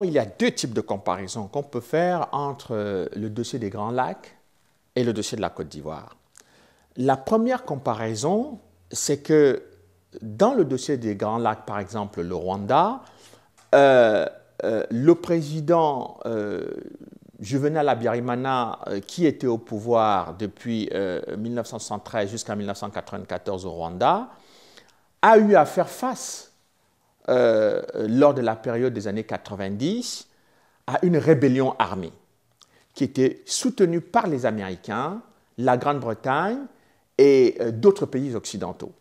Il y a deux types de comparaisons qu'on peut faire entre euh, le dossier des Grands Lacs et le dossier de la Côte d'Ivoire. La première comparaison, c'est que dans le dossier des Grands Lacs, par exemple le Rwanda, euh, euh, le président Juvenal Abiyarimana, qui était au pouvoir depuis 1973 jusqu'en 1994 au Rwanda, a eu à faire face euh, lors de la période des années 90 à une rébellion armée qui était soutenue par les Américains, la Grande-Bretagne et euh, d'autres pays occidentaux.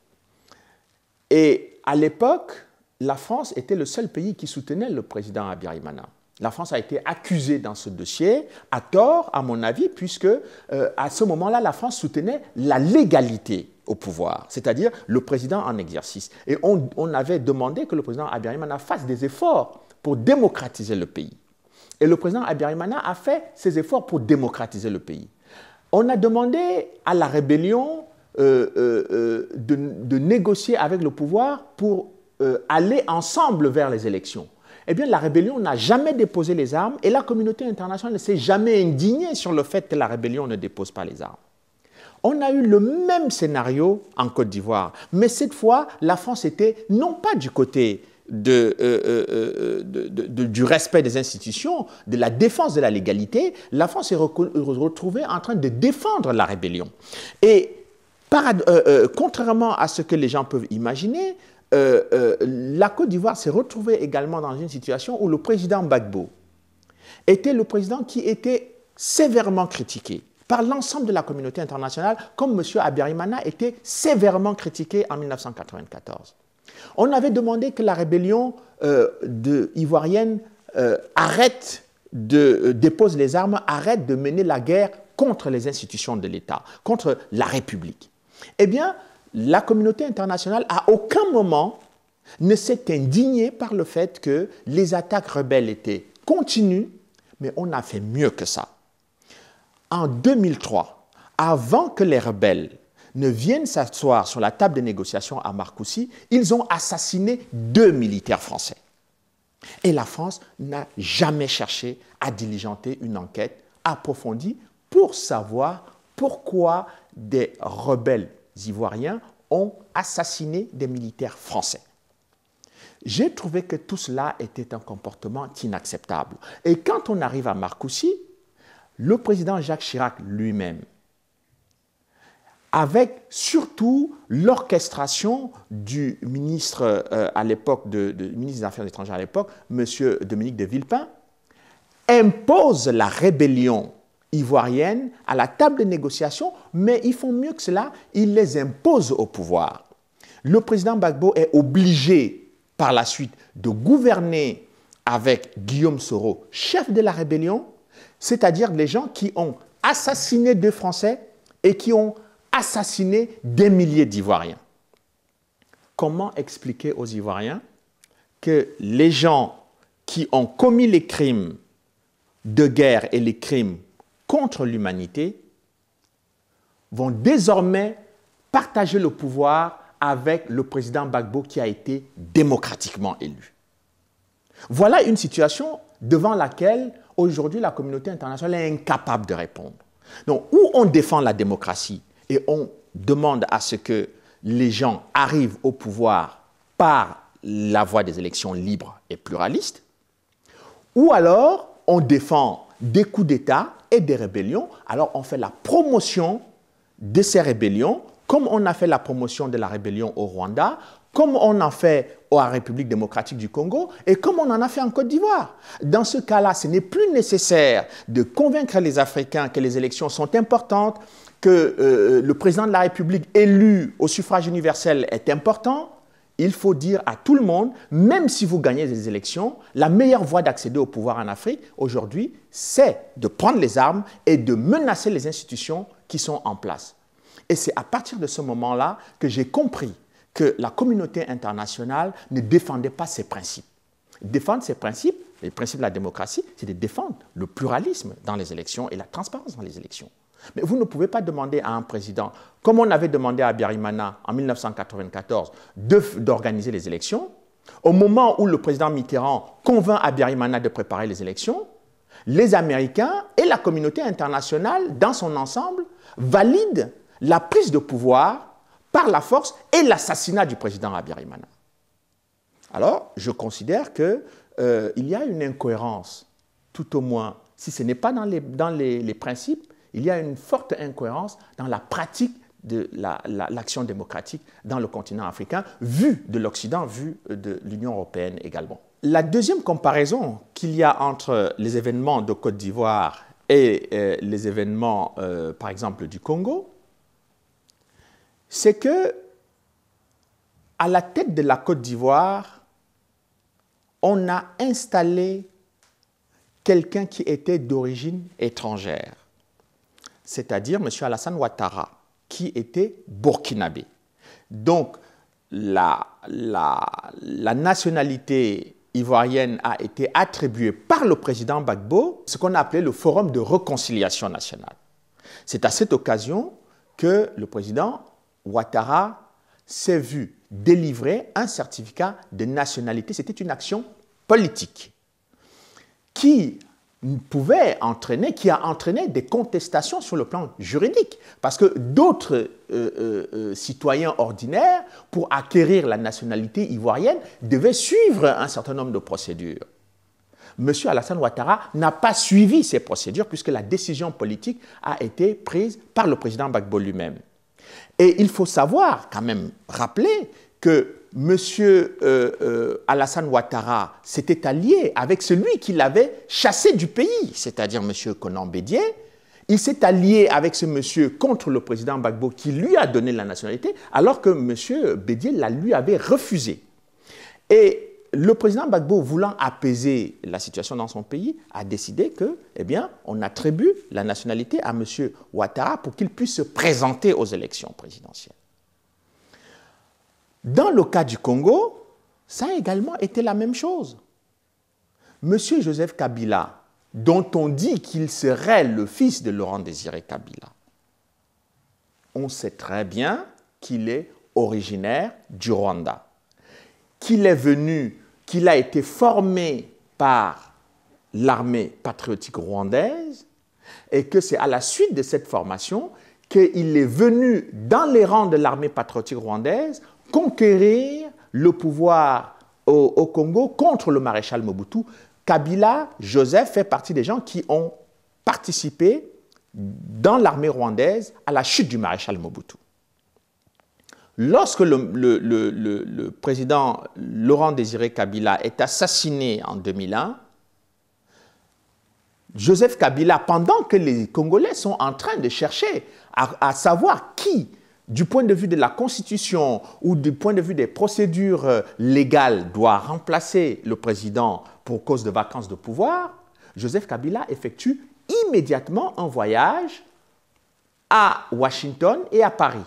Et à l'époque, la France était le seul pays qui soutenait le président Imana. La France a été accusée dans ce dossier, à tort, à mon avis, puisque euh, à ce moment-là, la France soutenait la légalité au pouvoir, c'est-à-dire le président en exercice. Et on, avait demandé que le président Abiyarimana fasse des efforts pour démocratiser le pays. Et le président Abiyarimana a fait ses efforts pour démocratiser le pays. On a demandé à la rébellion euh, euh, euh, de, négocier avec le pouvoir pour aller ensemble vers les élections. Eh bien, la rébellion n'a jamais déposé les armes et la communauté internationale ne s'est jamais indignée sur le fait que la rébellion ne dépose pas les armes. On a eu le même scénario en Côte d'Ivoire, mais cette fois, la France était non pas du côté euh, euh, euh, du respect des institutions, de la défense de la légalité, la France s'est retrouvée en train de défendre la rébellion. Et contrairement à ce que les gens peuvent imaginer, la Côte d'Ivoire s'est retrouvée également dans une situation où le président Gbagbo était le président qui était sévèrement critiqué par l'ensemble de la communauté internationale, comme M. a était sévèrement critiqué en 1994. On avait demandé que la rébellion euh, ivoirienne euh, arrête de euh, dépose les armes, arrête de mener la guerre contre les institutions de l'État, contre la République. Eh bien, la communauté internationale à aucun moment ne s'est indignée par le fait que les attaques rebelles étaient continues, mais on a fait mieux que ça en 2003, avant que les rebelles ne viennent s'asseoir sur la table des négociations à Marcoussis, ils ont assassiné deux militaires français. Et la France n'a jamais cherché à diligenter une enquête approfondie pour savoir pourquoi des rebelles ivoiriens ont assassiné des militaires français. J'ai trouvé que tout cela était un comportement inacceptable. Et quand on arrive à Marcoussis, le président Jacques Chirac lui-même, avec surtout l'orchestration du ministre euh, à l'époque, ministre des Affaires étrangères à l'époque, M. Dominique de Villepin, impose la rébellion ivoirienne à la table de négociation, mais ils font mieux que cela, ils les imposent au pouvoir. Le président Gbagbo est obligé par la suite de gouverner avec Guillaume Soro, chef de la rébellion, c'est-à-dire les gens qui ont assassiné deux Français et qui ont assassiné des milliers d'Ivoiriens. Comment expliquer aux Ivoiriens que les gens qui ont commis les crimes de guerre et les crimes contre l'humanité vont désormais partager le pouvoir avec le président Gbagbo qui a été démocratiquement élu. Voilà une situation devant laquelle aujourd'hui la communauté internationale est incapable de répondre. Donc, où on défend la démocratie et on demande à ce que les gens arrivent au pouvoir par la voie des élections libres et pluralistes, ou alors on défend des coups d'État et des rébellions, alors on fait la promotion de ces rébellions, comme on a fait la promotion de la rébellion au Rwanda, comme on a fait à République démocratique du Congo et comme on en a fait en Côte d'Ivoire. Dans ce cas-là, ce n'est plus nécessaire de convaincre les Africains que les élections sont importantes, que euh, le président de la République élu au suffrage universel est important. Il faut dire à tout le monde, même si vous gagnez des élections, la meilleure voie d'accéder au pouvoir en Afrique aujourd'hui, c'est de prendre les armes et de menacer les institutions qui sont en place. Et c'est à partir de ce moment-là que j'ai compris que la communauté internationale ne défendait pas ses principes. Défendre ses principes, les principes de la démocratie, c'est de défendre le pluralisme dans les élections et la transparence dans les élections. Mais vous ne pouvez pas demander à un président, comme on avait demandé à Biarimana en 1994, d'organiser les élections. Au moment où le président Mitterrand convainc à Biarimana de préparer les élections, les Américains et la communauté internationale dans son ensemble valident la prise de pouvoir par la force et l'assassinat du président Imana. Alors, je considère qu'il euh, y a une incohérence, tout au moins, si ce n'est pas dans, les, principes, il y a une forte incohérence dans la pratique de l'action démocratique dans le continent africain, vu de l'Occident, vu de l'Union européenne également. La deuxième comparaison qu'il y a entre les événements de Côte d'Ivoire et euh, les événements, euh, par exemple, du Congo, c'est que à la tête de la Côte d'Ivoire, on a installé quelqu'un qui était d'origine étrangère, c'est-à-dire M. Alassane Ouattara, qui était burkinabé. Donc, la, nationalité ivoirienne a été attribuée par le président Gbagbo, ce qu'on a appelé le Forum de réconciliation nationale. C'est à cette occasion que le président Ouattara s'est vu délivrer un certificat de nationalité. C'était une action politique qui pouvait entraîner, qui a entraîné des contestations sur le plan juridique. Parce que d'autres euh, euh, euh, citoyens ordinaires, pour acquérir la nationalité ivoirienne, devaient suivre un certain nombre de procédures. Monsieur Alassane Ouattara n'a pas suivi ces procédures puisque la décision politique a été prise par le président Gbagbo lui-même. Et il faut savoir, quand même, rappeler que M. Euh, euh, Alassane Ouattara s'était allié avec celui qui l'avait chassé du pays, c'est-à-dire M. Conan Bédier. Il s'est allié avec ce monsieur contre le président Gbagbo qui lui a donné la nationalité, alors que M. Bédier la lui avait refusée. Et le président Gbagbo, voulant apaiser la situation dans son pays, a décidé que, eh bien, on attribue la nationalité à M. Ouattara pour qu'il puisse se présenter aux élections présidentielles. Dans le cas du Congo, ça a également été la même chose. M. Joseph Kabila, dont on dit qu'il serait le fils de Laurent Désiré Kabila, on sait très bien qu'il est originaire du Rwanda, qu'il est venu qu'il a été formé par l'armée patriotique rwandaise et que c'est à la suite de cette formation qu'il est venu dans les rangs de l'armée patriotique rwandaise conquérir le pouvoir au, Congo contre le maréchal Mobutu. Kabila, Joseph fait partie des gens qui ont participé dans l'armée rwandaise à la chute du maréchal Mobutu. Lorsque le, président Laurent Désiré Kabila est assassiné en 2001, Joseph Kabila, pendant que les Congolais sont en train de chercher à, à savoir qui, du point de vue de la Constitution ou du point de vue des procédures euh, légales, doit remplacer le président pour cause de vacances de pouvoir, Joseph Kabila effectue immédiatement un voyage à Washington et à Paris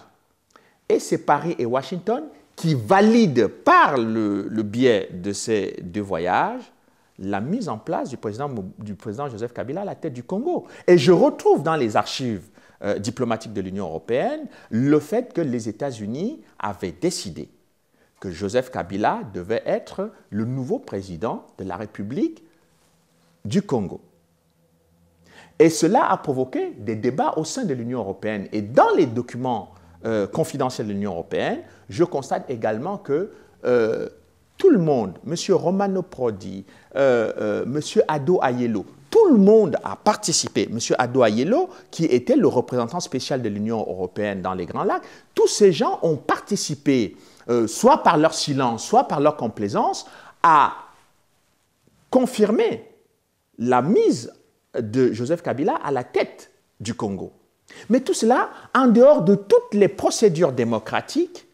et c'est Paris et Washington qui valident par le, biais de ces deux voyages la mise en place du président, Joseph Kabila à la tête du Congo. Et je retrouve dans les archives euh, diplomatiques de l'Union européenne le fait que les États-Unis avaient décidé que Joseph Kabila devait être le nouveau président de la République du Congo. Et cela a provoqué des débats au sein de l'Union européenne. Et dans les documents euh, de l'Union européenne, je constate également que euh, tout le monde, M. Romano Prodi, euh, euh M. Ado Ayello, tout le monde a participé. M. Ado Ayello, qui était le représentant spécial de l'Union européenne dans les Grands Lacs, tous ces gens ont participé, euh, soit par leur silence, soit par leur complaisance, à confirmer la mise de Joseph Kabila à la tête du Congo. Mais tout cela en dehors de toutes les procédures démocratiques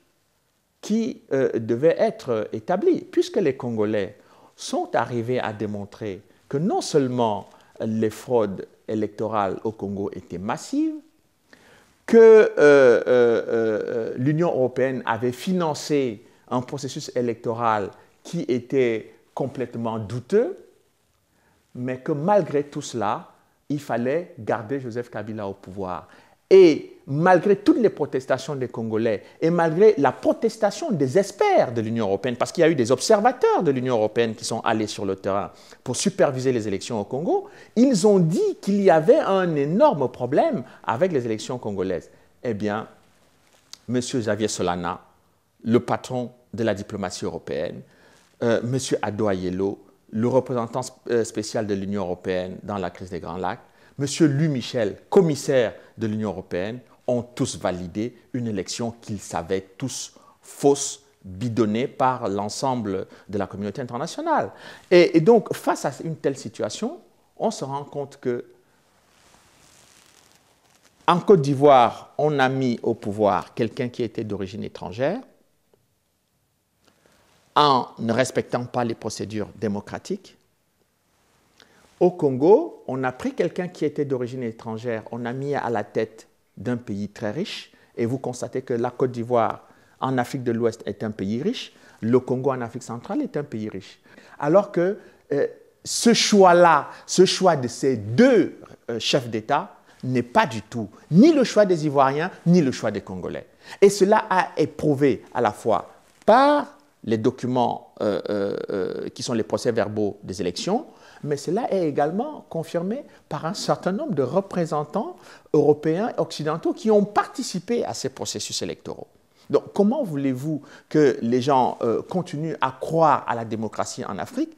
qui euh, devaient être euh, établies, puisque les Congolais sont arrivés à démontrer que non seulement les fraudes électorales au Congo étaient massives, que euh, l'Union européenne avait financé un processus électoral qui était complètement douteux, mais que malgré tout cela, il fallait garder Joseph Kabila au pouvoir. Et malgré toutes les protestations des Congolais et malgré la protestation des experts de l'Union européenne, parce qu'il y a eu des observateurs de l'Union européenne qui sont allés sur le terrain pour superviser les élections au Congo, ils ont dit qu'il y avait un énorme problème avec les élections congolaises. Eh bien, M. Xavier Solana, le patron de la diplomatie européenne, euh, M le représentant euh, spécial de l'Union européenne dans la crise des Grands Lacs, M. Louis Michel, commissaire de l'Union européenne, ont tous validé une élection qu'ils savaient tous fausse, bidonnée par l'ensemble de la communauté internationale. Et, et, donc, face à une telle situation, on se rend compte que en Côte d'Ivoire, on a mis au pouvoir quelqu'un qui était d'origine étrangère, en ne respectant pas les procédures démocratiques. Au Congo, on a pris quelqu'un qui était d'origine étrangère, on a mis à la tête d'un pays très riche, et vous constatez que la Côte d'Ivoire en Afrique de l'Ouest est un pays riche, le Congo en Afrique centrale est un pays riche. Alors que euh, ce choix-là, ce choix de ces deux euh, chefs d'État n'est pas du tout ni le choix des Ivoiriens, ni le choix des Congolais. Et cela a éprouvé à la fois par les documents euh, euh, euh, qui sont les procès-verbaux des élections, mais cela est également confirmé par un certain nombre de représentants européens et occidentaux qui ont participé à ces processus électoraux. Donc comment voulez-vous que les gens continuent à croire à la démocratie en Afrique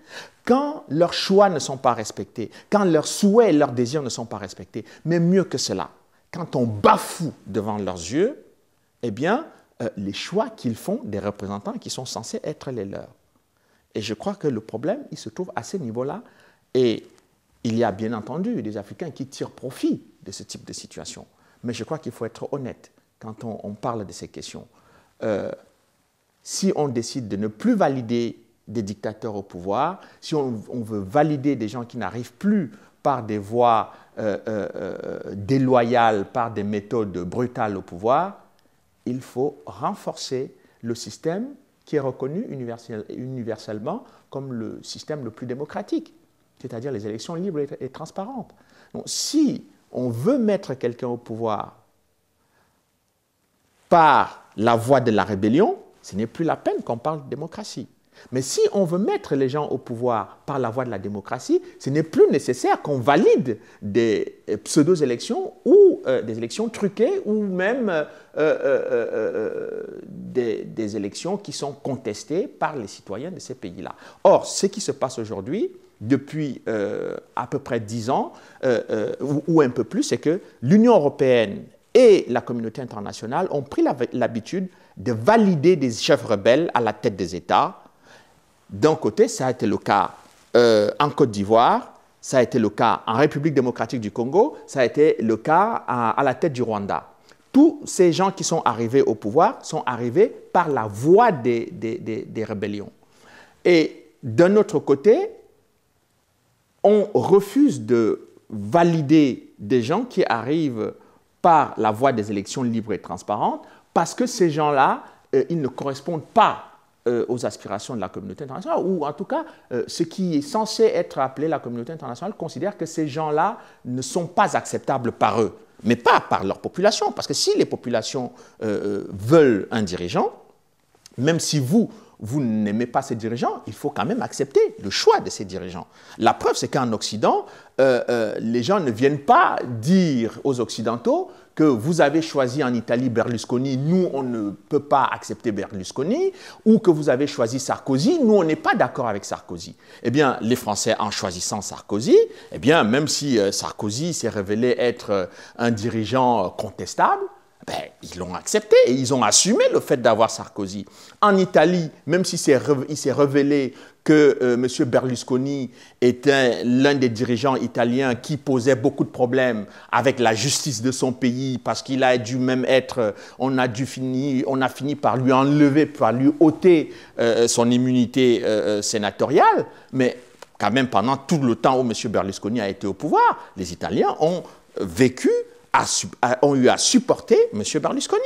quand leurs choix ne sont pas respectés, quand leurs souhaits et leurs désirs ne sont pas respectés Mais mieux que cela, quand on bafoue devant leurs yeux, eh bien, euh, les choix qu'ils font des représentants qui sont censés être les leurs. Et je crois que le problème, il se trouve à ce niveau-là. Et il y a bien entendu des Africains qui tirent profit de ce type de situation. Mais je crois qu'il faut être honnête quand on, parle de ces questions. Euh, si on décide de ne plus valider des dictateurs au pouvoir, si on, veut valider des gens qui n'arrivent plus par des voies euh, déloyales, par des méthodes brutales au pouvoir, il faut renforcer le système qui est reconnu universellement comme le système le plus démocratique, c'est-à-dire les élections libres et, transparentes. Donc, si on veut mettre quelqu'un au pouvoir par la voie de la rébellion, ce n'est plus la peine qu'on parle de démocratie. Mais si on veut mettre les gens au pouvoir par la voie de la démocratie, ce n'est plus nécessaire qu'on valide des euh, pseudo-élections ou euh, des élections truquées ou même euh, des, élections qui sont contestées par les citoyens de ces pays-là. Or, ce qui se passe aujourd'hui, depuis à peu près dix ans ou un peu plus, c'est que l'Union européenne et la communauté internationale ont pris l'habitude de valider des chefs rebelles à la tête des États d'un côté, ça a été le cas euh, en Côte d'Ivoire, ça a été le cas en République démocratique du Congo, ça a été le cas à, la tête du Rwanda. Tous ces gens qui sont arrivés au pouvoir sont arrivés par la voie des, rébellions. Et d'un autre côté, on refuse de valider des gens qui arrivent par la voie des élections libres et transparentes parce que ces gens-là, euh, ils ne correspondent pas euh, aux aspirations de la communauté internationale, ou en tout cas, euh, ce qui est censé être appelé la communauté internationale considère que ces gens-là ne sont pas acceptables par eux, mais pas par leur population, parce que si les populations euh, veulent un dirigeant, même si vous, vous n'aimez pas ces dirigeants, il faut quand même accepter le choix de ces dirigeants. La preuve, c'est qu'en Occident, les gens ne viennent pas dire aux Occidentaux que vous avez choisi en Italie Berlusconi, nous on ne peut pas accepter Berlusconi, ou que vous avez choisi Sarkozy, nous on n'est pas d'accord avec Sarkozy. Eh bien, les Français en choisissant Sarkozy, eh bien, même si euh, Sarkozy s'est révélé être euh, un dirigeant euh, contestable, ben, ils l'ont accepté et ils ont assumé le fait d'avoir Sarkozy. En Italie, même s'il s'est révélé que Monsieur M. Berlusconi était l'un des dirigeants italiens qui posait beaucoup de problèmes avec la justice de son pays parce qu'il a dû même être, euh, on a, dû fini, on a fini par lui enlever, par lui ôter euh, euh, son immunité sénatoriale. Mais quand même, pendant tout le temps où M. Berlusconi a été au pouvoir, les Italiens ont vécu ont eu à supporter M. Berlusconi.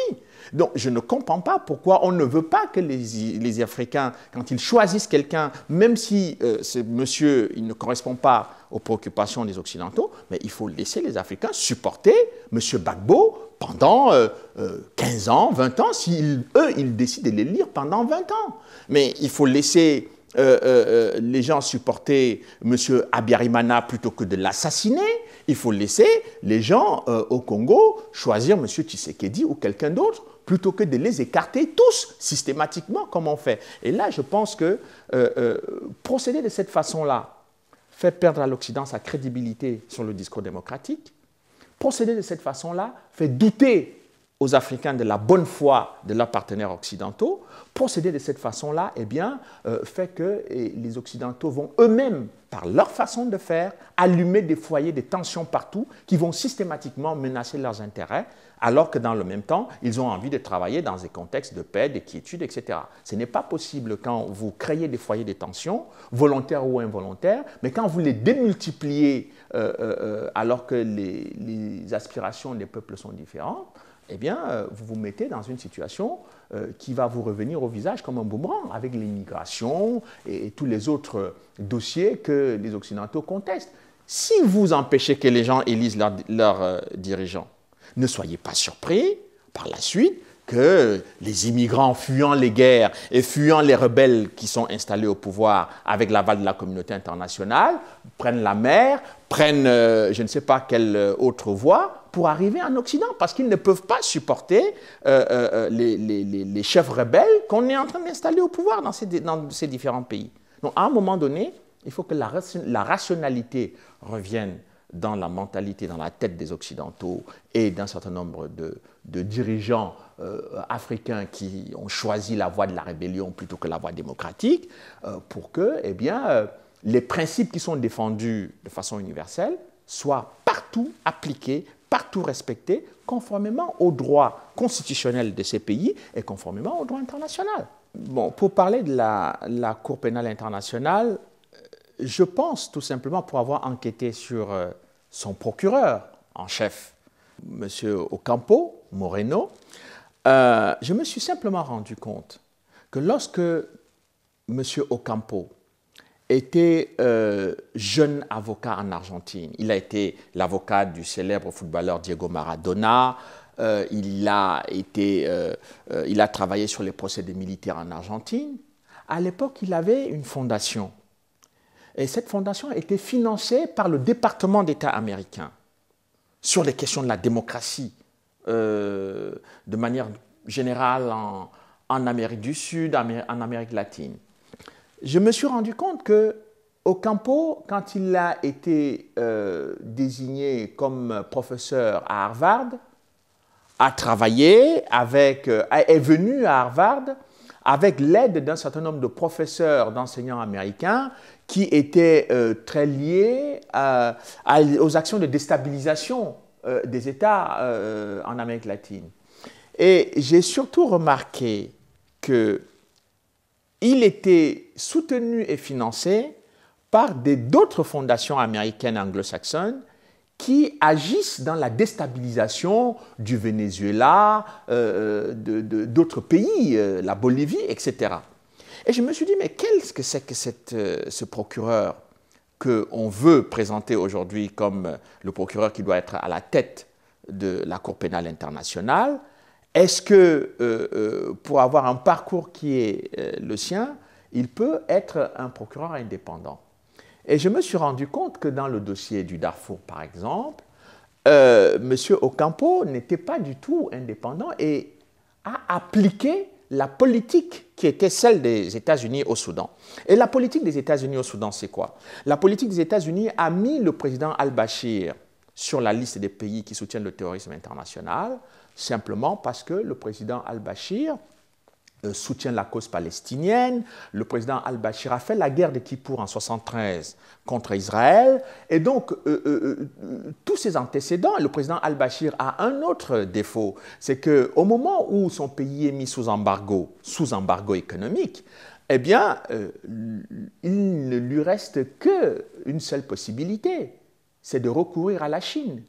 Donc, je ne comprends pas pourquoi on ne veut pas que les, Africains, quand ils choisissent quelqu'un, même si euh, ce monsieur il ne correspond pas aux préoccupations des Occidentaux, mais il faut laisser les Africains supporter M. Gbagbo pendant 15 euh, euh, ans, 20 ans, si eux, ils décident de les lire pendant 20 ans. Mais il faut laisser euh, euh, euh, les gens supportaient M. Abiyarimana plutôt que de l'assassiner, il faut laisser les gens au Congo choisir M. Tshisekedi ou quelqu'un d'autre plutôt que de les écarter tous systématiquement comme on fait. Et là, je pense que procéder de cette façon-là fait perdre à l'Occident sa crédibilité sur le discours démocratique. Procéder de cette façon-là fait douter aux Africains de la bonne foi de leurs partenaires occidentaux, procéder de cette façon-là eh bien, euh, fait que eh, les Occidentaux vont eux-mêmes, par leur façon de faire, allumer des foyers, de tensions partout qui vont systématiquement menacer leurs intérêts, alors que dans le même temps, ils ont envie de travailler dans des contextes de paix, de etc. Ce n'est pas possible quand vous créez des foyers de tensions, volontaires ou involontaires, mais quand vous les démultipliez euh, euh, alors que les, les aspirations des peuples sont différentes, eh bien, euh, vous vous mettez dans une situation euh, qui va vous revenir au visage comme un boomerang, avec l'immigration et tous les autres euh, dossiers que les Occidentaux contestent. Si vous empêchez que les gens élisent leurs dirigeants, ne soyez pas surpris par la suite que les immigrants fuyant les guerres et fuyant les rebelles qui sont installés au pouvoir avec l'aval de la communauté internationale prennent la mer, prennent je ne sais pas quelle autre voie pour arriver en Occident, parce qu'ils ne peuvent pas supporter euh, euh, euh, les, chefs rebelles qu'on est en train d'installer au pouvoir dans ces, dans ces, différents pays. Donc à un moment donné, il faut que la, la rationalité revienne dans la mentalité, dans la tête des Occidentaux et d'un certain nombre de, dirigeants africains qui ont choisi la voie de la rébellion plutôt que la voie démocratique, pour que eh bien, les principes qui sont défendus de façon universelle soient partout appliqués partout respecté conformément au droit constitutionnel de ces pays et conformément au droit international. Bon, pour parler de la, Cour pénale internationale, euh, je pense tout simplement pour avoir enquêté sur euh, son procureur en chef, M. Ocampo Moreno, euh, je me suis simplement rendu compte que lorsque M. Ocampo était euh, jeune avocat en Argentine. Il a été l'avocat du célèbre footballeur Diego Maradona. Euh, il, a été, euh, il a travaillé sur les procédés militaires en Argentine. À l'époque, il avait une fondation. Et cette fondation a été financée par le département d'État américain sur les questions de la démocratie, de manière générale en Amérique du Sud, en Amérique latine je me suis rendu compte que Ocampo, quand il a été euh, désigné comme professeur à Harvard, a travaillé avec, euh, est venu à Harvard avec l'aide d'un certain nombre de professeurs, d'enseignants américains qui étaient euh, très liés aux actions de déstabilisation des États en Amérique latine. Et j'ai surtout remarqué que il était soutenu et financé par d'autres fondations américaines anglo-saxonnes qui agissent dans la déstabilisation du Venezuela, euh, euh, d'autres pays, euh, la Bolivie, etc. Et je me suis dit, mais qu'est-ce que c'est que ce procureur qu'on veut présenter aujourd'hui comme le procureur qui doit être à la tête de la Cour pénale internationale Est-ce que, pour avoir un parcours qui est le sien, il peut être un procureur indépendant. Et je me suis rendu compte que dans le dossier du Darfour, par exemple, euh, M. Ocampo n'était pas du tout indépendant et a appliqué la politique qui était celle des États-Unis au Soudan. Et la politique des États-Unis au Soudan, c'est quoi La politique des États-Unis a mis le président al-Bashir sur la liste des pays qui soutiennent le terrorisme international, simplement parce que le président al-Bashir euh, soutient la cause palestinienne. Le président al-Bashir a fait la guerre de Kippour en 1973 contre Israël. Et donc, euh, euh, tous ces antécédents, le président al-Bashir a un autre défaut, c'est qu'au moment où son pays est mis sous embargo, sous embargo économique, eh bien, il ne lui reste qu'une seule possibilité, c'est de recourir à la Chine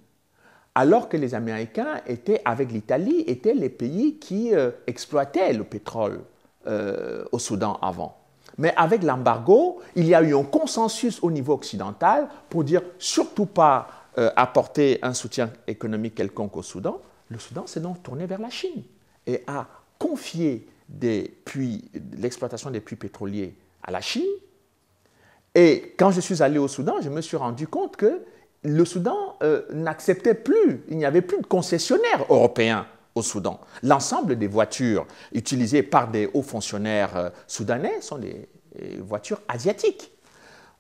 alors que les Américains étaient, avec l'Italie, étaient les pays qui euh, exploitaient le pétrole euh, au Soudan avant. Mais avec l'embargo, il y a eu un consensus au niveau occidental pour dire surtout pas euh, apporter un soutien économique quelconque au Soudan. Le Soudan s'est donc tourné vers la Chine et a confié l'exploitation des puits pétroliers à la Chine. Et quand je suis allé au Soudan, je me suis rendu compte que le Soudan euh, n'acceptait plus, il n'y avait plus de concessionnaires européens au Soudan. L'ensemble des voitures utilisées par des hauts fonctionnaires euh, soudanais sont des voitures asiatiques.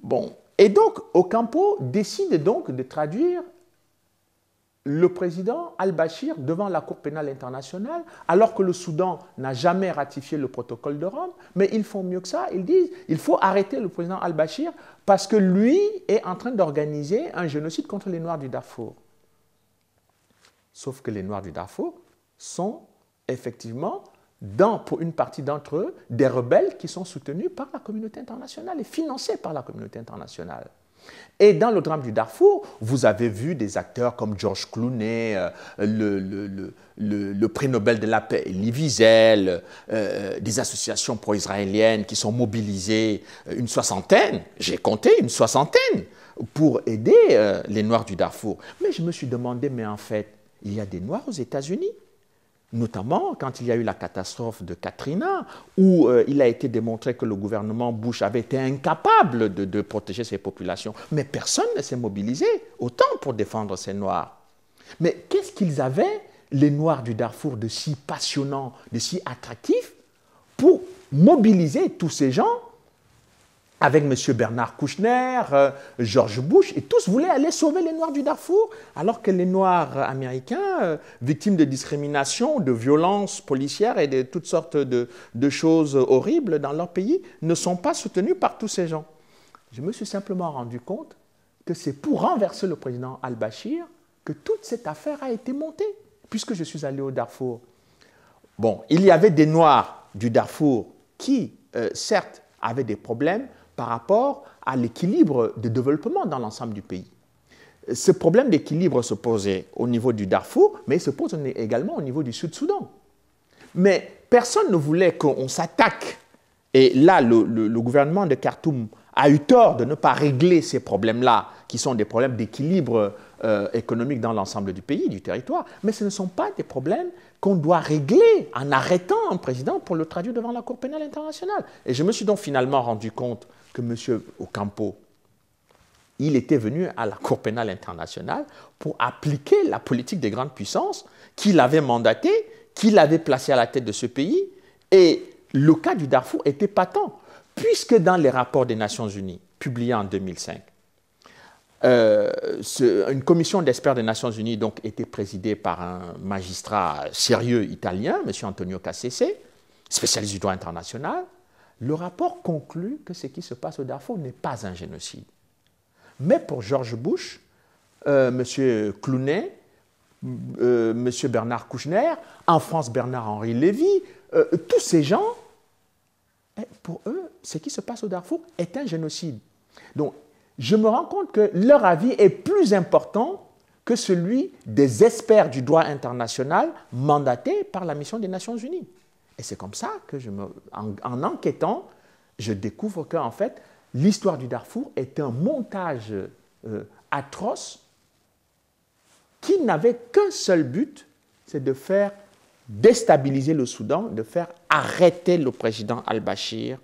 Bon, et donc Ocampo décide donc de traduire le président al-Bashir devant la Cour pénale internationale, alors que le Soudan n'a jamais ratifié le protocole de Rome, mais ils font mieux que ça, ils disent il faut arrêter le président al-Bashir parce que lui est en train d'organiser un génocide contre les Noirs du Darfour. Sauf que les Noirs du Darfour sont effectivement, dans, pour une partie d'entre eux, des rebelles qui sont soutenus par la communauté internationale et financés par la communauté internationale. Et dans le drame du Darfour, vous avez vu des acteurs comme George Clooney, euh, le, prix Nobel de la paix, Elie euh, des associations pro-israéliennes qui sont mobilisées, euh, une soixantaine, j'ai compté une soixantaine, pour aider les Noirs du Darfour. Mais je me suis demandé, mais en fait, il y a des Noirs aux États-Unis notamment quand il y a eu la catastrophe de Katrina, où euh, il a été démontré que le gouvernement Bush avait été incapable de, de protéger ses populations. Mais personne ne s'est mobilisé autant pour défendre ces Noirs. Mais qu'est-ce qu'ils avaient, les Noirs du Darfour, de si passionnant, de si attractif, pour mobiliser tous ces gens avec M. Bernard Kouchner, euh, George Bush, et tous voulaient aller sauver les Noirs du Darfour, alors que les Noirs américains, euh, victimes de discrimination, de violences policières et de toutes sortes de, choses horribles dans leur pays, ne sont pas soutenus par tous ces gens. Je me suis simplement rendu compte que c'est pour renverser le président al-Bashir que toute cette affaire a été montée, puisque je suis allé au Darfour. Bon, il y avait des Noirs du Darfour qui, euh, certes, avaient des problèmes, par rapport à l'équilibre de développement dans l'ensemble du pays. Ce problème d'équilibre se posait au niveau du Darfour, mais il se pose également au niveau du Sud-Soudan. Mais personne ne voulait qu'on s'attaque. Et là, le, gouvernement de Khartoum a eu tort de ne pas régler ces problèmes-là, qui sont des problèmes d'équilibre euh, économique dans l'ensemble du pays, du territoire. Mais ce ne sont pas des problèmes qu'on doit régler en arrêtant un président pour le traduire devant la Cour pénale internationale. Et je me suis donc finalement rendu compte que M. Ocampo, il était venu à la Cour pénale internationale pour appliquer la politique des grandes puissances qu'il avait mandatée, qu'il avait placée à la tête de ce pays. Et le cas du Darfour était patent, puisque dans les rapports des Nations Unies, publiés en 2005, euh, une commission d'experts des Nations Unies donc, était présidée par un magistrat sérieux italien, M. Antonio Cassese, spécialiste du droit international, le rapport conclut que ce qui se passe au Darfour n'est pas un génocide. Mais pour George Bush, euh, M. Monsieur M. Bernard Kouchner, en France Bernard-Henri Lévy, euh, tous ces gens, eh, pour eux, ce qui se passe au Darfour est un génocide. Donc, je me rends compte que leur avis est plus important que celui des experts du droit international mandatés par la mission des Nations Unies. Et c'est comme ça que je me... En, enquêtant, je découvre que, en fait, l'histoire du Darfour est un montage euh, atroce qui n'avait qu'un seul but, c'est de faire déstabiliser le Soudan, de faire arrêter le président al-Bashir,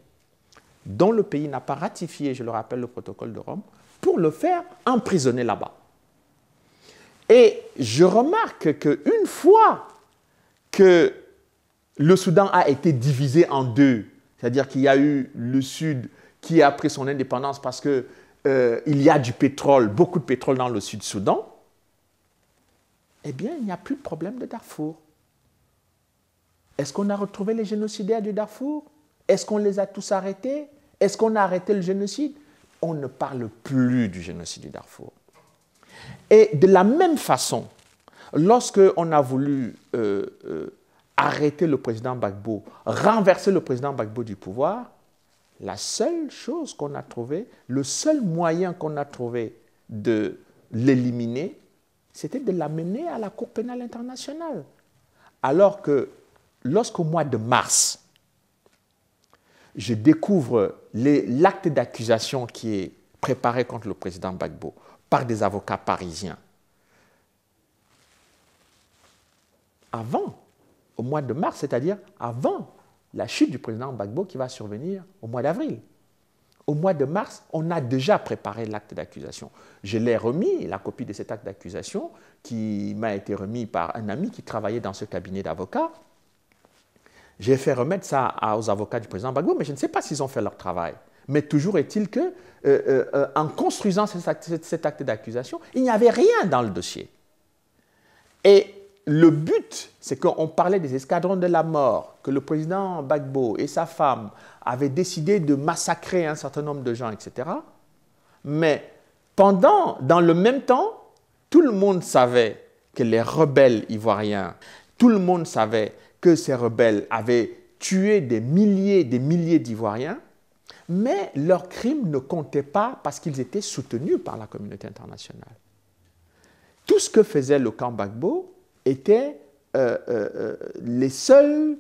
dont le pays n'a pas ratifié, je le rappelle, le protocole de Rome, pour le faire emprisonner là-bas. Et je remarque qu'une fois que le Soudan a été divisé en deux. C'est-à-dire qu'il y a eu le Sud qui a pris son indépendance parce qu'il euh, y a du pétrole, beaucoup de pétrole dans le Sud-Soudan. Eh bien, il n'y a plus de problème de Darfour. Est-ce qu'on a retrouvé les génocidaires du Darfour Est-ce qu'on les a tous arrêtés Est-ce qu'on a arrêté le génocide On ne parle plus du génocide du Darfour. Et de la même façon, lorsque on a voulu euh, euh, arrêter le président Gbagbo, renverser le président Gbagbo du pouvoir, la seule chose qu'on a trouvée, le seul moyen qu'on a trouvé de l'éliminer, c'était de l'amener à la Cour pénale internationale. Alors que lorsqu'au mois de mars, je découvre l'acte d'accusation qui est préparé contre le président Gbagbo par des avocats parisiens, avant au mois de mars, c'est-à-dire avant la chute du président Gbagbo qui va survenir au mois d'avril. Au mois de mars, on a déjà préparé l'acte d'accusation. Je l'ai remis, la copie de cet acte d'accusation, qui m'a été remis par un ami qui travaillait dans ce cabinet d'avocats. J'ai fait remettre ça aux avocats du président Gbagbo, mais je ne sais pas s'ils ont fait leur travail. Mais toujours est-il que, euh, euh, euh, en construisant cet acte, acte d'accusation, il n'y avait rien dans le dossier. Et le but, c'est qu'on parlait des escadrons de la mort, que le président Gbagbo et sa femme avaient décidé de massacrer un certain nombre de gens, etc. Mais pendant, dans le même temps, tout le monde savait que les rebelles ivoiriens, tout le monde savait que ces rebelles avaient tué des milliers, des milliers d'Ivoiriens, mais leurs crimes ne comptaient pas parce qu'ils étaient soutenus par la communauté internationale. Tout ce que faisait le camp Gbagbo, étaient euh, euh, euh, les seules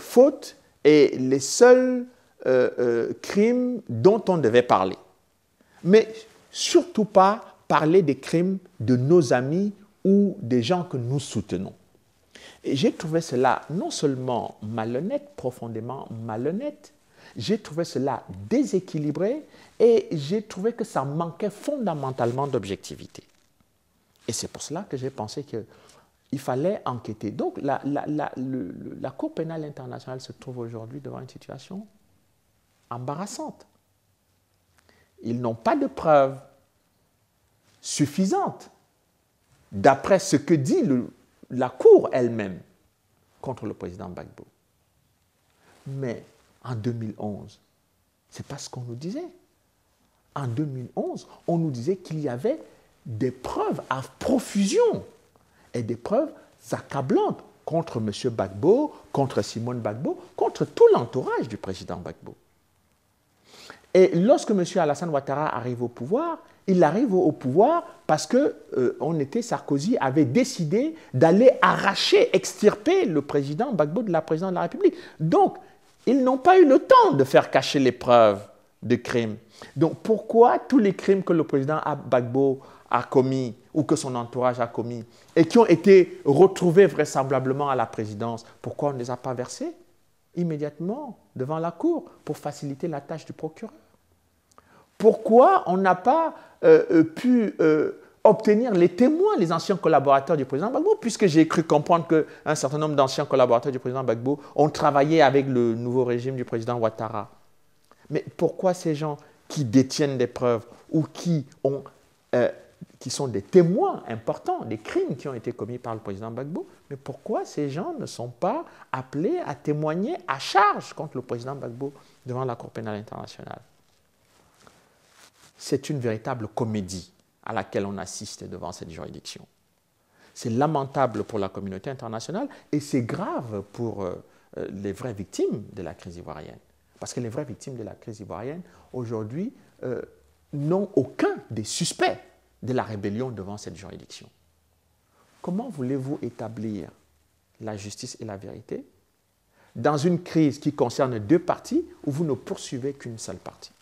fautes et les seuls crimes dont on devait parler. Mais surtout pas parler des crimes de nos amis ou des gens que nous soutenons. J'ai trouvé cela non seulement malhonnête, profondément malhonnête, j'ai trouvé cela déséquilibré et j'ai trouvé que ça manquait fondamentalement d'objectivité. Et c'est pour cela que j'ai pensé que il fallait enquêter. Donc la, Cour pénale internationale se trouve aujourd'hui devant une situation embarrassante. Ils n'ont pas de preuves suffisantes, d'après ce que dit la Cour elle-même, contre le président Gbagbo. Mais en 2011, c'est pas ce qu'on nous disait. En 2011, on nous disait qu'il y avait des preuves à profusion et des preuves accablantes contre M. Gbagbo, contre Simone Gbagbo, contre tout l'entourage du président Gbagbo. Et lorsque M. Alassane Ouattara arrive au pouvoir, il arrive au pouvoir parce que euh, on était, Sarkozy avait décidé d'aller arracher, extirper le président Gbagbo de la présidence de la République. Donc, ils n'ont pas eu le temps de faire cacher les preuves de crimes. Donc, pourquoi tous les crimes que le président Gbagbo a commis ou que son entourage a commis et qui ont été retrouvés vraisemblablement à la présidence, pourquoi on ne les a pas versés immédiatement devant la Cour pour faciliter la tâche du procureur Pourquoi on n'a pas euh, euh, pu euh, obtenir les témoins, les anciens collaborateurs du président Bagbo, puisque j'ai cru comprendre qu'un certain nombre d'anciens collaborateurs du président Bagbo ont travaillé avec le nouveau régime du président Ouattara. Mais pourquoi ces gens qui détiennent des preuves ou qui ont qui sont des témoins importants des crimes qui ont été commis par le président Gbagbo, mais pourquoi ces gens ne sont pas appelés à témoigner à charge contre le président Gbagbo devant la Cour pénale internationale C'est une véritable comédie à laquelle on assiste devant cette juridiction. C'est lamentable pour la communauté internationale et c'est grave pour euh, euh, les vraies victimes de la crise ivoirienne. Parce que les vraies victimes de la crise ivoirienne, aujourd'hui, euh, n'ont aucun des suspects de la rébellion devant cette juridiction. Comment voulez-vous établir la justice et la vérité dans une crise qui concerne deux parties où vous ne poursuivez qu'une seule partie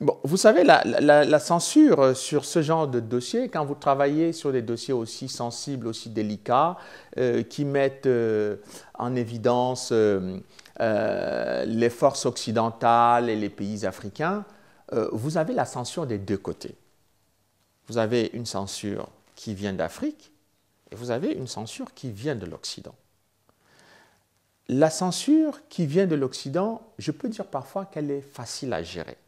Bon, vous savez, la, censure sur ce genre de dossier, quand vous travaillez sur des dossiers aussi sensibles, aussi délicats, euh, qui mettent euh, en évidence euh, les forces occidentales et les pays africains, vous avez la censure des deux côtés. Vous avez une censure qui vient d'Afrique et vous avez une censure qui vient de l'Occident. La censure qui vient de l'Occident, je peux dire parfois qu'elle est facile à gérer,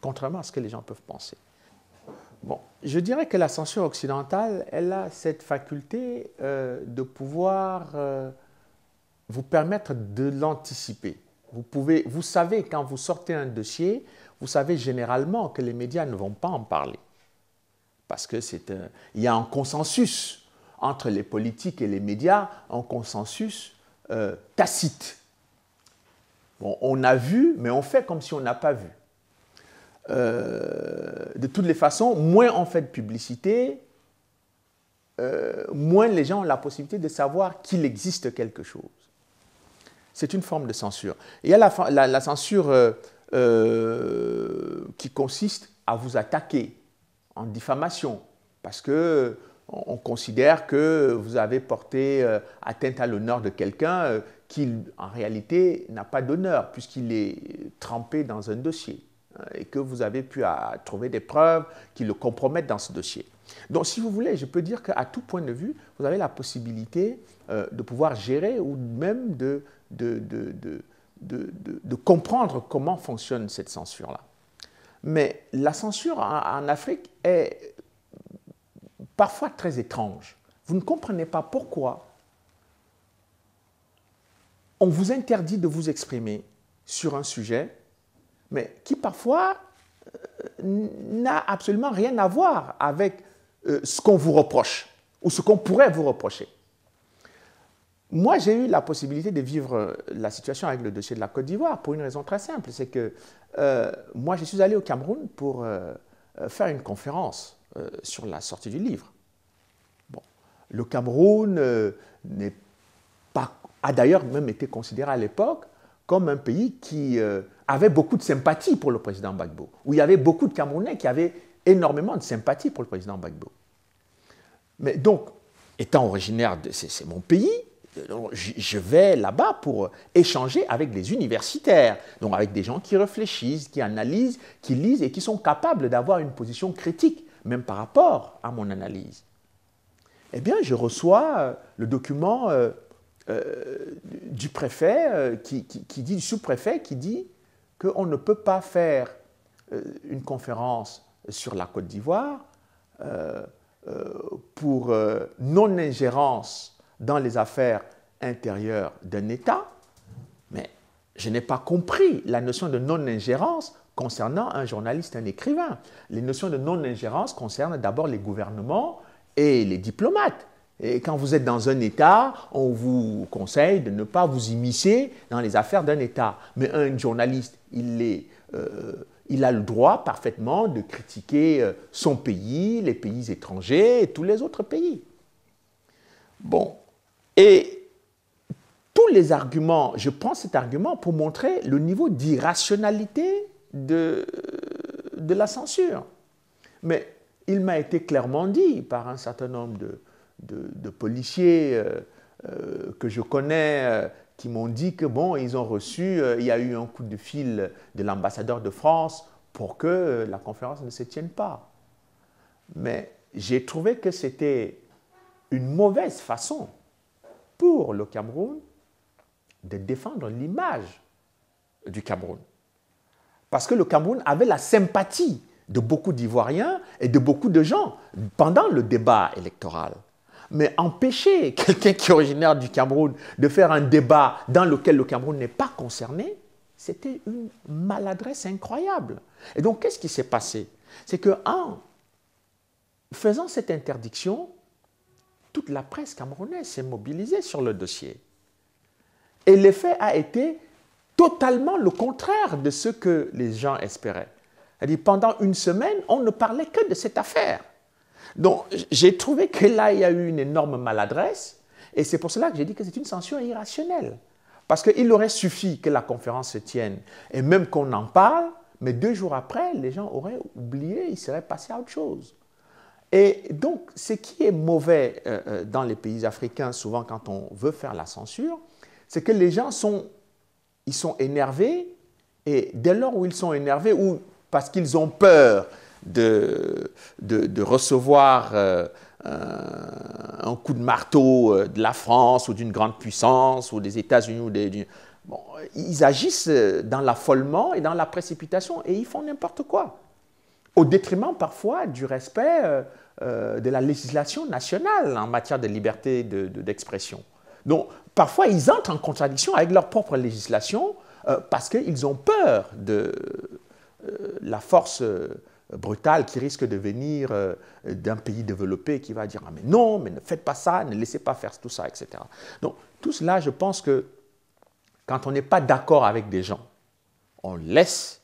contrairement à ce que les gens peuvent penser. Bon, je dirais que la censure occidentale, elle a cette faculté euh, de pouvoir euh, vous permettre de l'anticiper. Vous, vous savez, quand vous sortez un dossier, vous savez généralement que les médias ne vont pas en parler. Parce que c'est Il y a un consensus entre les politiques et les médias, un consensus euh, tacite. on a vu, mais on fait comme si on n'a pas vu. Euh, de toutes les façons, moins on fait de publicité, euh, moins les gens ont la possibilité de savoir qu'il existe quelque chose. C'est une forme de censure. il y a la, censure qui consiste à vous attaquer en diffamation, parce que on considère que vous avez porté euh, atteinte à l'honneur de quelqu'un euh, qui, en réalité, n'a pas d'honneur, puisqu'il est trempé dans un dossier, hein, et que vous avez pu trouver des preuves qui le compromettent dans ce dossier. Donc, si vous voulez, je peux dire qu'à tout point de vue, vous avez la possibilité euh, de pouvoir gérer ou même de, de comprendre comment fonctionne cette censure-là. Mais la censure en, Afrique est parfois très étrange. Vous ne comprenez pas pourquoi on vous interdit de vous exprimer sur un sujet, mais qui parfois euh, n'a absolument rien à voir avec euh, ce qu'on vous reproche ou ce qu'on pourrait vous reprocher. Moi, j'ai eu la possibilité de vivre euh, la situation avec le dossier de la Côte d'Ivoire pour une raison très simple, c'est que euh, moi, je suis allé au Cameroun pour euh, faire une conférence sur la sortie du livre. Bon. Le Cameroun n'est pas, a d'ailleurs même été considéré à l'époque comme un pays qui avait beaucoup de sympathie pour le président Gbagbo, où il y avait beaucoup de Camerounais qui avaient énormément de sympathie pour le président Gbagbo. Mais donc, étant originaire de, c'est mon pays, euh, je vais là-bas pour échanger avec des universitaires, donc avec des gens qui réfléchissent, qui analysent, qui lisent et qui sont capables d'avoir une position critique, même par rapport à mon analyse. Eh bien, je reçois euh, le document euh, du préfet, qui, dit, du sous-préfet, qui dit qu'on ne peut pas faire une conférence sur la Côte d'Ivoire pour non-ingérence dans les affaires intérieures d'un État, mais je n'ai pas compris la notion de non-ingérence concernant un journaliste, un écrivain. Les notions de non-ingérence concernent d'abord les gouvernements et les diplomates. Et quand vous êtes dans un État, on vous conseille de ne pas vous immiscer dans les affaires d'un État. Mais un journaliste, il, est, euh, il a le droit parfaitement de critiquer euh, son pays, les pays étrangers et tous les autres pays. Bon, et tous les arguments, je prends cet argument pour montrer le niveau d'irrationalité de, de la censure. Mais il m'a été clairement dit par un certain nombre de, de, policiers euh, euh, que je connais euh, qui m'ont dit que, bon, ils ont reçu, il y a eu un coup de fil de l'ambassadeur de France pour que la conférence ne se tienne pas. Mais j'ai trouvé que c'était une mauvaise façon pour le Cameroun de défendre l'image du Cameroun. Parce que le Cameroun avait la sympathie de beaucoup d'Ivoiriens et de beaucoup de gens pendant le débat électoral. Mais empêcher quelqu'un qui est originaire du Cameroun de faire un débat dans lequel le Cameroun n'est pas concerné, c'était une maladresse incroyable. Et donc, qu'est-ce qui s'est passé C'est qu'en faisant cette interdiction, toute la presse camerounaise s'est mobilisée sur le dossier. Et l'effet a été totalement le contraire de ce que les gens espéraient. pendant une semaine, on ne parlait que de cette affaire. Donc j'ai trouvé que là, il y a eu une énorme maladresse, et c'est pour cela que j'ai dit que c'est une censure irrationnelle. Parce qu'il aurait suffi que la conférence se tienne, et même qu'on en parle, mais deux jours après, les gens auraient oublié, ils seraient passés à autre chose. Et donc, ce qui est mauvais euh, euh, dans les pays africains, souvent quand on veut faire la censure, c'est que les gens sont, ils sont énervés, et dès lors où ils sont énervés, ou parce qu'ils ont peur de, de, recevoir euh, un coup de marteau de la France ou d'une grande puissance ou des États-Unis ou Bon, ils agissent dans l'affolement et dans la précipitation et ils font n'importe quoi, au détriment parfois du respect euh, de la législation nationale en matière de liberté d'expression. De, Donc, parfois, ils entrent en contradiction avec leur propre législation euh, parce qu'ils ont peur de euh, la force brutale qui risque de venir d'un pays développé qui va dire ah, mais non, mais ne faites pas ça, ne laissez pas faire tout ça, etc. Donc tout cela, je pense que quand on n'est pas d'accord avec des gens, on laisse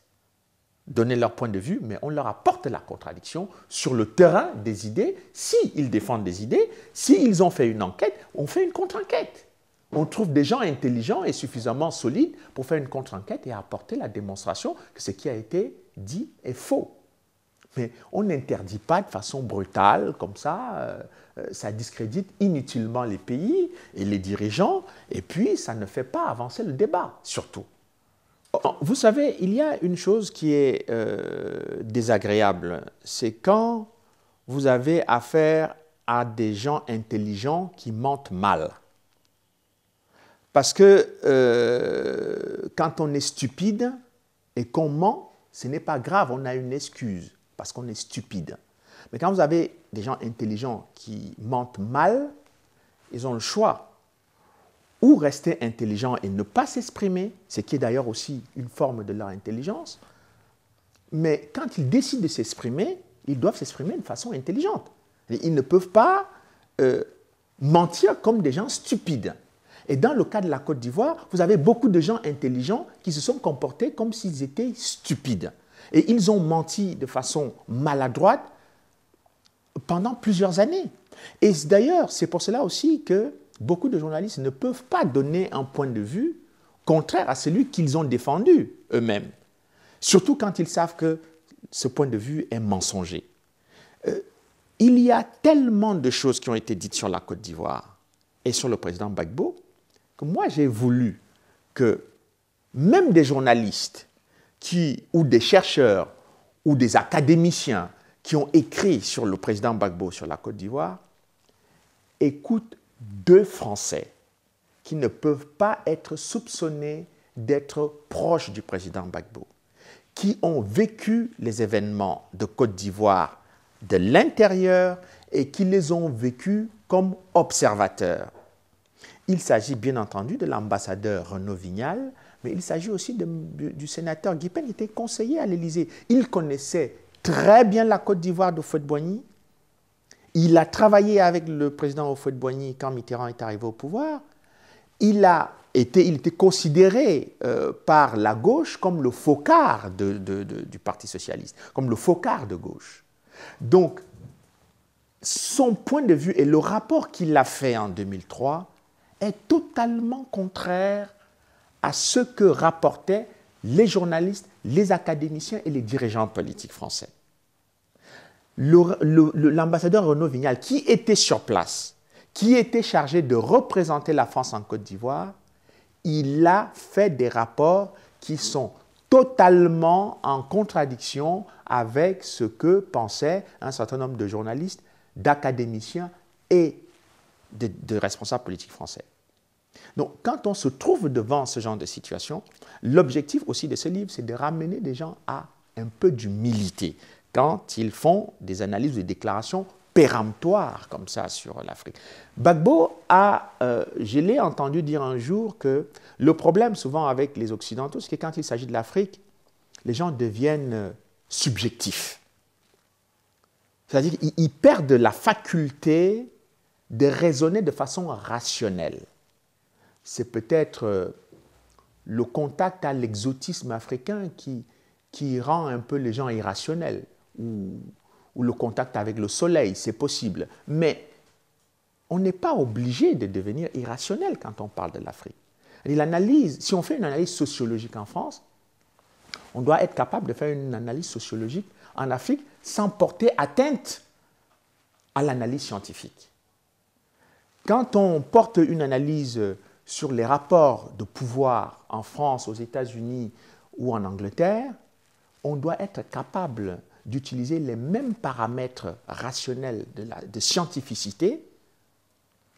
donner leur point de vue, mais on leur apporte la contradiction sur le terrain des idées. S'ils défendent des idées, s'ils ont fait une enquête, on fait une contre-enquête. On trouve des gens intelligents et suffisamment solides pour faire une contre-enquête et apporter la démonstration que ce qui a été dit est faux. Mais on n'interdit pas de façon brutale, comme ça, euh, euh, ça discrédite inutilement les pays et les dirigeants, et puis ça ne fait pas avancer le débat, surtout. Oh, oh, vous savez, il y a une chose qui est euh, désagréable, c'est quand vous avez affaire à des gens intelligents qui mentent mal. Parce que euh, quand on est stupide et qu'on ment, ce n'est pas grave, on a une excuse parce qu'on est stupide. Mais quand vous avez des gens intelligents qui mentent mal, ils ont le choix ou rester intelligent et ne pas s'exprimer, ce qui est d'ailleurs aussi une forme de leur intelligence, mais quand ils décident de s'exprimer, ils doivent s'exprimer de façon intelligente. Ils ne peuvent pas euh, mentir comme des gens stupides. Et dans le cas de la Côte d'Ivoire, vous avez beaucoup de gens intelligents qui se sont comportés comme s'ils étaient stupides. Et ils ont menti de façon maladroite pendant plusieurs années. Et d'ailleurs, c'est pour cela aussi que beaucoup de journalistes ne peuvent pas donner un point de vue contraire à celui qu'ils ont défendu eux-mêmes. Surtout quand ils savent que ce point de vue est mensonger. Euh, il y a tellement de choses qui ont été dites sur la Côte d'Ivoire et sur le président Gbagbo que moi j'ai voulu que même des journalistes qui, ou des chercheurs ou des académiciens qui ont écrit sur le président Gbagbo sur la Côte d'Ivoire écoutent deux Français qui ne peuvent pas être soupçonnés d'être proches du président Gbagbo, qui ont vécu les événements de Côte d'Ivoire de l'intérieur et qui les ont vécus comme observateurs. Il s'agit bien entendu de l'ambassadeur Renaud Vignal, mais il s'agit aussi du, sénateur Guipen, qui était conseiller à l'Élysée. Il connaissait très bien la Côte d'Ivoire de fouette il a travaillé avec le président de Boigny quand Mitterrand est arrivé au pouvoir. Il a été, était considéré euh, par la gauche comme le focard du Parti socialiste, comme le focard de gauche. Donc, son point de vue et le rapport qu'il a fait en 2003 est totalement contraire à ce que rapportaient les journalistes, les académiciens et les dirigeants politiques français l'ambassadeur Renaud Vignal, qui était sur place, qui était chargé de représenter la France en Côte d'Ivoire, il a fait des rapports qui sont totalement en contradiction avec ce que pensaient un certain nombre de journalistes, d'académiciens et de, de, responsables politiques français. Donc, quand on se trouve devant ce genre de situation, l'objectif aussi de ce livre, c'est de ramener des gens à un peu d'humilité, quand ils font des analyses ou des déclarations péremptoires comme ça sur l'Afrique. Bagbo a, euh, je l'ai entendu dire un jour que le problème souvent avec les Occidentaux, c'est que quand il s'agit de l'Afrique, les gens deviennent euh, subjectifs. C'est-à-dire qu'ils perdent la faculté de raisonner de façon rationnelle. C'est peut-être euh, le contact à l'exotisme africain qui, qui rend un peu les gens irrationnels ou, le contact avec le soleil, c'est possible. Mais on n'est pas obligé de devenir irrationnel quand on parle de l'Afrique. L'analyse, si on fait une analyse sociologique en France, on doit être capable de faire une analyse sociologique en Afrique sans porter atteinte à l'analyse scientifique. Quand on porte une analyse sur les rapports de pouvoir en France, aux États-Unis ou en Angleterre, on doit être capable d'utiliser les mêmes paramètres rationnels de, la, de scientificité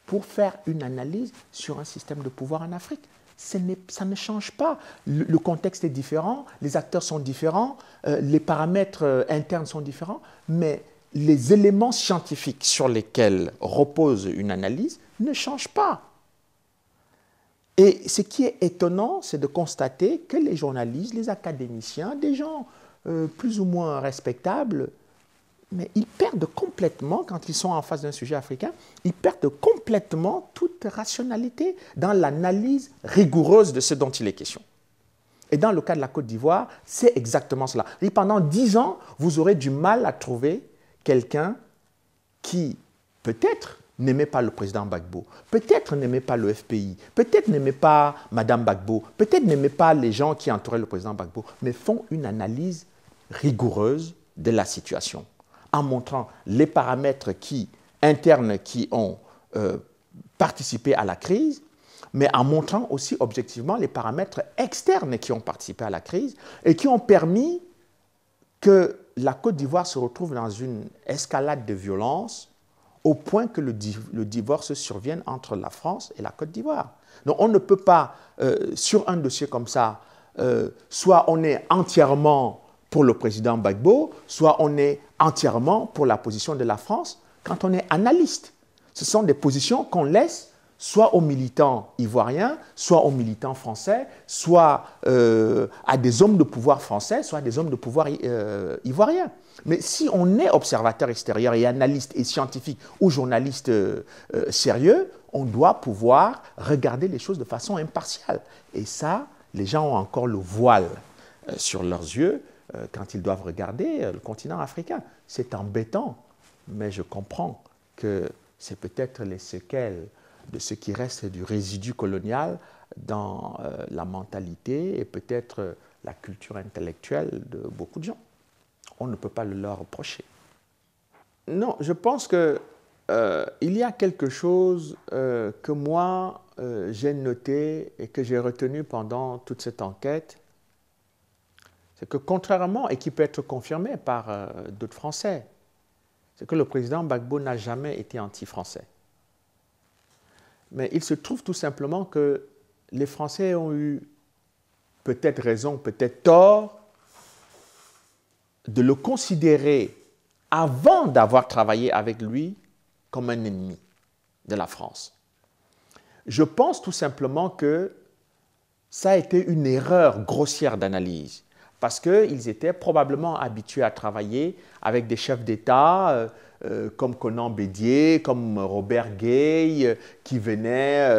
pour faire une analyse sur un système de pouvoir en Afrique. Ça ne, change pas. Le, contexte est différent, les acteurs sont différents, euh, les paramètres euh, internes sont différents, mais les éléments scientifiques sur lesquels repose une analyse ne changent pas. Et ce qui est étonnant, c'est de constater que les journalistes, les académiciens, des gens euh, plus ou moins respectables, mais ils perdent complètement, quand ils sont en face d'un sujet africain, ils perdent complètement toute rationalité dans l'analyse rigoureuse de ce dont il est question. Et dans le cas de la Côte d'Ivoire, c'est exactement cela. Et pendant dix ans, vous aurez du mal à trouver quelqu'un qui, peut-être, n'aimait pas le président Gbagbo, peut-être n'aimait pas le FPI, peut-être n'aimait pas Madame Gbagbo, peut-être n'aimait pas les gens qui entouraient le président Gbagbo, mais font une analyse rigoureuse de la situation, en montrant les paramètres qui, internes qui ont euh, participé à la crise, mais en montrant aussi objectivement les paramètres externes qui ont participé à la crise et qui ont permis que la Côte d'Ivoire se retrouve dans une escalade de violence au point que le, divorce survienne entre la France et la Côte d'Ivoire. Donc on ne peut pas, euh, sur un dossier comme ça, euh, soit on est entièrement pour le président Gbagbo, soit on est entièrement pour la position de la France quand on est analyste. Ce sont des positions qu'on laisse soit aux militants ivoiriens, soit aux militants français, soit euh, à des hommes de pouvoir français, soit à des hommes de pouvoir euh, ivoiriens. Mais si on est observateur extérieur et analyste et scientifique ou journaliste euh, sérieux, on doit pouvoir regarder les choses de façon impartiale. Et ça, les gens ont encore le voile sur leurs yeux euh, quand ils doivent regarder euh, le continent africain. C'est embêtant, mais je comprends que c'est peut-être les séquelles de ce qui reste du résidu colonial dans euh, la mentalité et peut-être la culture intellectuelle de beaucoup de gens. On ne peut pas le leur reprocher. Non, je pense que il y a quelque chose que moi j'ai noté et que j'ai retenu pendant toute cette enquête, c'est que contrairement, et qui peut être confirmé par euh, d'autres Français, c'est que le président Gbagbo n'a jamais été anti-français. Mais il se trouve tout simplement que les Français ont eu peut-être raison, peut-être tort, de le considérer avant d'avoir travaillé avec lui comme un ennemi de la France. Je pense tout simplement que ça a été une erreur grossière d'analyse parce qu'ils étaient probablement habitués à travailler avec des chefs d'État euh, euh, comme Conan Bédier, comme Robert Gay, euh, qui venaient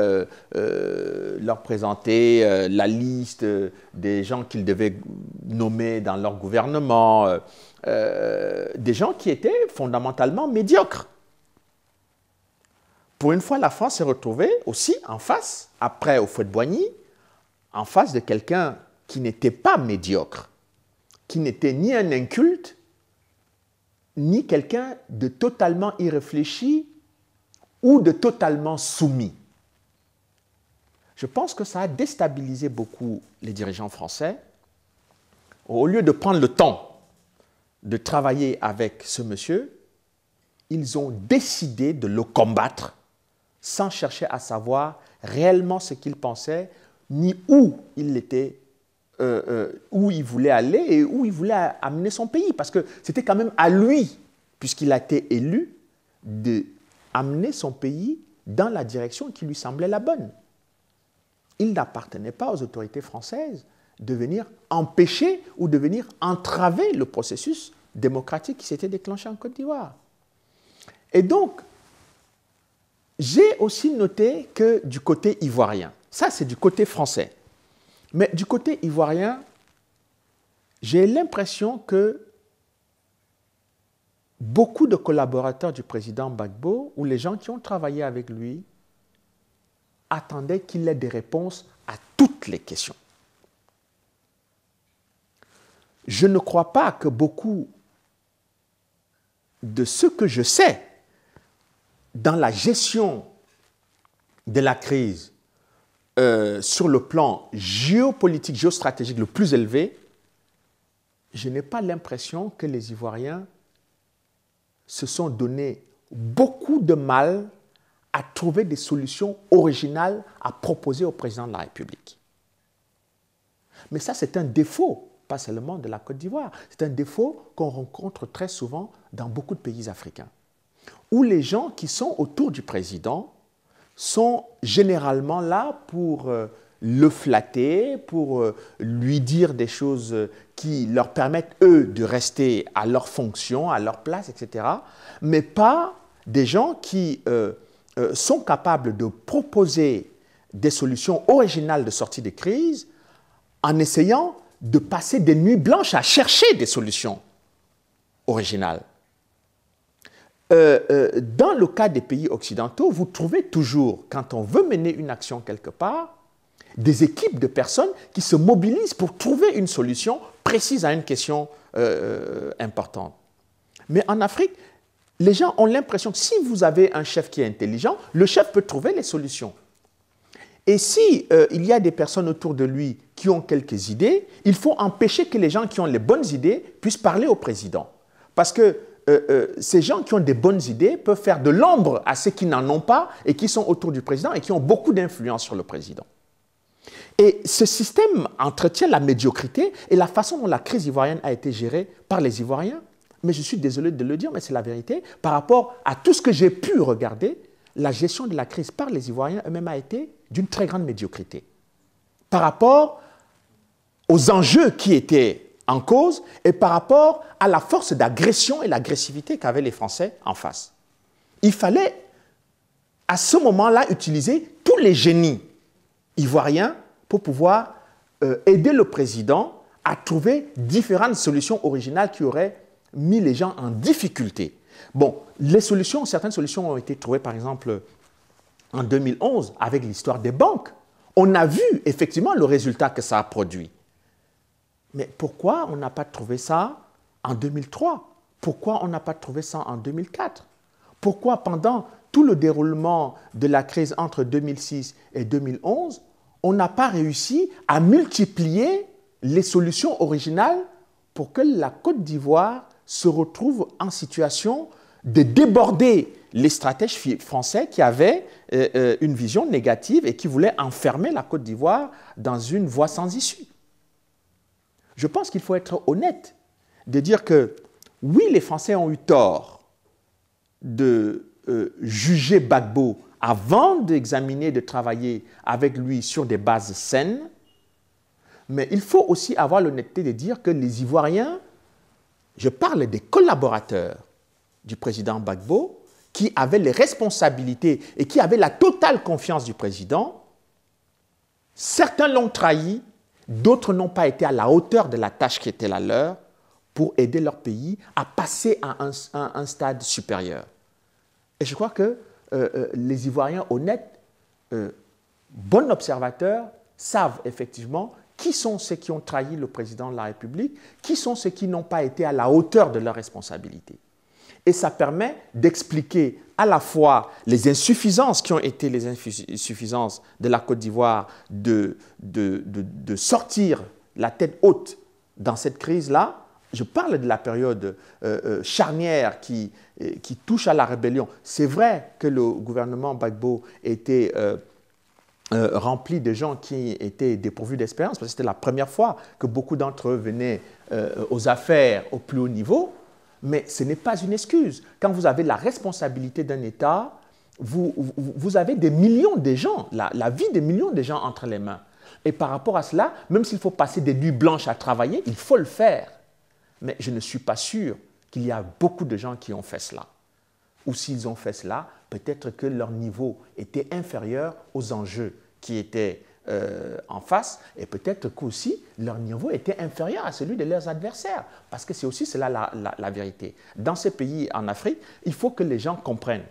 leur présenter la liste des gens qu'ils devaient nommer dans leur gouvernement, des gens qui étaient fondamentalement médiocres. Pour une fois, la France s'est retrouvée aussi en face, après au Fouet de Boigny, en face de quelqu'un qui n'était pas médiocre qui n'était ni un inculte, ni quelqu'un de totalement irréfléchi ou de totalement soumis. Je pense que ça a déstabilisé beaucoup les dirigeants français. Au lieu de prendre le temps de travailler avec ce monsieur, ils ont décidé de le combattre sans chercher à savoir réellement ce qu'il pensait ni où il était euh, euh, où il voulait aller et où il voulait amener son pays, parce que c'était quand même à lui, puisqu'il a été élu, d'amener son pays dans la direction qui lui semblait la bonne. Il n'appartenait pas aux autorités françaises de venir empêcher ou de venir entraver le processus démocratique qui s'était déclenché en Côte d'Ivoire. Et donc, j'ai aussi noté que du côté ivoirien, ça c'est du côté français, mais du côté ivoirien, j'ai l'impression que beaucoup de collaborateurs du président Gbagbo ou les gens qui ont travaillé avec lui attendaient qu'il ait des réponses à toutes les questions. Je ne crois pas que beaucoup de ce que je sais dans la gestion de la crise euh, sur le plan géopolitique, géostratégique le plus élevé, je n'ai pas l'impression que les Ivoiriens se sont donné beaucoup de mal à trouver des solutions originales à proposer au président de la République. Mais ça, c'est un défaut, pas seulement de la Côte d'Ivoire, c'est un défaut qu'on rencontre très souvent dans beaucoup de pays africains, où les gens qui sont autour du président sont généralement là pour euh, le flatter, pour euh, lui dire des choses euh, qui leur permettent, eux, de rester à leur fonction, à leur place, etc. Mais pas des gens qui sont capables de proposer des solutions originales de sortie de crise en essayant de passer des nuits blanches à chercher des solutions originales. Euh, euh, dans le cas des pays occidentaux, vous trouvez toujours, quand on veut mener une action quelque part, des équipes de personnes qui se mobilisent pour trouver une solution précise à une question euh, importante. Mais en Afrique, les gens ont l'impression que si vous avez un chef qui est intelligent, le chef peut trouver les solutions. Et si il y a des personnes autour de lui qui ont quelques idées, il faut empêcher que les gens qui ont les bonnes idées puissent parler au président. Parce que euh, euh, ces gens qui ont des bonnes idées peuvent faire de l'ombre à ceux qui n'en ont pas et qui sont autour du président et qui ont beaucoup d'influence sur le président. Et ce système entretient la médiocrité et la façon dont la crise ivoirienne a été gérée par les Ivoiriens. Mais je suis désolé de le dire, mais c'est la vérité. Par rapport à tout ce que j'ai pu regarder, la gestion de la crise par les Ivoiriens eux-mêmes a été d'une très grande médiocrité. Par rapport aux enjeux qui étaient en cause et par rapport à la force d'agression et l'agressivité qu'avaient les Français en face. Il fallait à ce moment-là utiliser tous les génies ivoiriens pour pouvoir euh, aider le président à trouver différentes solutions originales qui auraient mis les gens en difficulté. Bon, les solutions, certaines solutions ont été trouvées par exemple en 2011 avec l'histoire des banques. On a vu effectivement le résultat que ça a produit mais pourquoi on n'a pas trouvé ça en 2003 Pourquoi on n'a pas trouvé ça en 2004 Pourquoi pendant tout le déroulement de la crise entre 2006 et 2011, on n'a pas réussi à multiplier les solutions originales pour que la Côte d'Ivoire se retrouve en situation de déborder les stratèges français qui avaient euh, euh, une vision négative et qui voulaient enfermer la Côte d'Ivoire dans une voie sans issue je pense qu'il faut être honnête de dire que oui, les Français ont eu tort de euh, juger Gbagbo avant d'examiner, de travailler avec lui sur des bases saines, mais il faut aussi avoir l'honnêteté de dire que les Ivoiriens, je parle des collaborateurs du président Gbagbo, qui avaient les responsabilités et qui avaient la totale confiance du président, certains l'ont trahi D'autres n'ont pas été à la hauteur de la tâche qui était la leur pour aider leur pays à passer à un, stade supérieur. Et je crois que euh, euh, les Ivoiriens honnêtes, euh, bons observateurs, savent effectivement qui sont ceux qui ont trahi le président de la République, qui sont ceux qui n'ont pas été à la hauteur de leurs responsabilités. Et ça permet d'expliquer à la fois les insuffisances qui ont été les insuffisances de la Côte d'Ivoire de, sortir la tête haute dans cette crise-là. Je parle de la période euh, euh, charnière euh, qui, touche à la rébellion. C'est vrai que le gouvernement Bagbo était... rempli de gens qui étaient dépourvus d'expérience, parce que c'était la première fois que beaucoup d'entre eux venaient aux affaires au plus haut niveau mais ce n'est pas une excuse. Quand vous avez la responsabilité d'un État, vous, avez des millions de gens, la, la vie des millions de gens entre les mains. Et par rapport à cela, même s'il faut passer des nuits blanches à travailler, il faut le faire. Mais je ne suis pas sûr qu'il y a beaucoup de gens qui ont fait cela. Ou s'ils ont fait cela, peut-être que leur niveau était inférieur aux enjeux qui étaient euh, en face, et peut-être qu'aussi leur niveau était inférieur à celui de leurs adversaires, parce que c'est aussi cela la, vérité. Dans ces pays en Afrique, il faut que les gens comprennent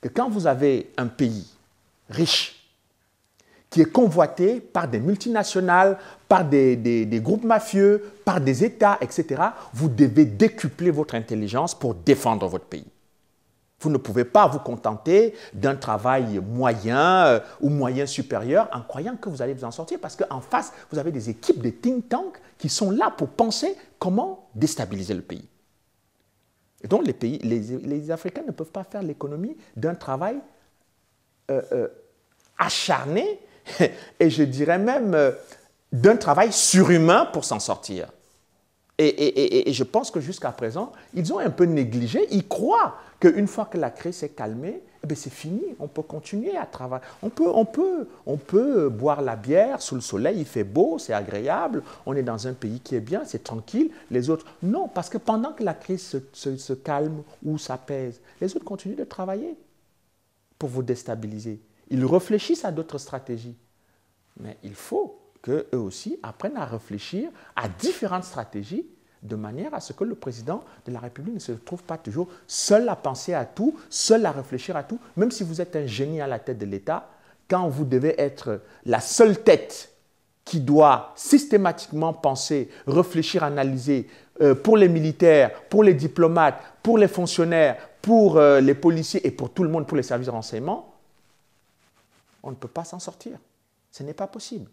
que quand vous avez un pays riche, qui est convoité par des multinationales, par des groupes mafieux, par des États, etc., vous devez décupler votre intelligence pour défendre votre pays. Vous ne pouvez pas vous contenter d'un travail moyen euh, ou moyen supérieur en croyant que vous allez vous en sortir parce qu'en face, vous avez des équipes de think tank qui sont là pour penser comment déstabiliser le pays. donc les, pays, les, Africains ne peuvent pas faire l'économie d'un travail euh, euh, acharné et je dirais même d'un travail surhumain pour s'en sortir. Et, je pense que jusqu'à présent, ils ont un peu négligé. Ils croient qu'une fois que la crise s'est calmée, eh ben, c'est fini, on peut continuer à travailler. On peut, on, peut, on peut boire la bière sous le soleil, il fait beau, c'est agréable, on est dans un pays qui est bien, c'est tranquille. Les autres, non, parce que pendant que la crise se, se calme ou s'apaise, les autres continuent de travailler pour vous déstabiliser. Ils réfléchissent à d'autres stratégies. Mais il faut qu'eux aussi apprennent à réfléchir à différentes stratégies de manière à ce que le président de la République ne se trouve pas toujours seul à penser à tout, seul à réfléchir à tout, même si vous êtes un génie à la tête de l'État, quand vous devez être la seule tête qui doit systématiquement penser, réfléchir, analyser euh, pour les militaires, pour les diplomates, pour les fonctionnaires, pour euh, les policiers et pour tout le monde, pour les services de renseignement, on ne peut pas s'en sortir. Ce n'est pas possible.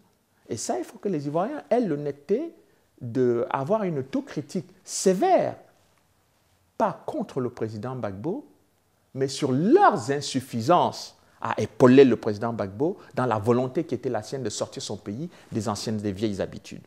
Et ça, il faut que les Ivoiriens aient l'honnêteté d'avoir une critique sévère, pas contre le président Gbagbo, mais sur leurs insuffisances à épauler le président Gbagbo dans la volonté qui était la sienne de sortir son pays des anciennes, des vieilles habitudes.